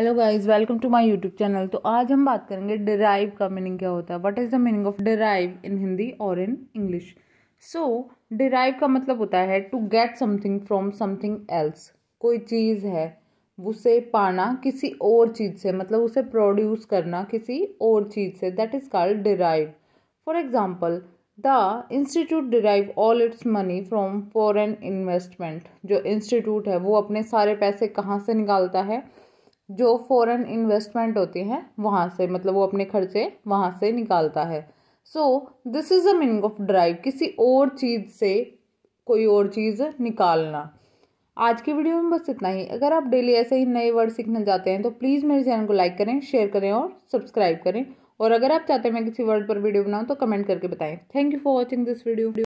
hello guys welcome to my YouTube channel तो आज हम बात करेंगे डिराइव का मीनिंग क्या होता है what is the meaning of derive in Hindi और इन इंग्लिश सो डिराइव का मतलब होता है to get something from something else कोई चीज़ है उसे पाना किसी और चीज़ से मतलब उसे प्रोड्यूस करना किसी और चीज़ से that is called derive for example the institute derive all its money from foreign investment जो इंस्टीट्यूट है वो अपने सारे पैसे कहाँ से निकालता है जो फ़ॉरेन इन्वेस्टमेंट होती हैं वहाँ से मतलब वो अपने खर्चे वहाँ से निकालता है so this is the meaning of drive किसी और चीज़ से कोई और चीज़ निकालना आज की वीडियो में बस इतना ही अगर आप डेली ऐसे ही नए वर्ड सीखना चाहते हैं तो प्लीज़ मेरे चैनल को लाइक करें शेयर करें और सब्सक्राइब करें और अगर आप चाहते हैं मैं किसी वर्ड पर वीडियो बनाऊँ तो कमेंट करके बताएं thank you for watching this video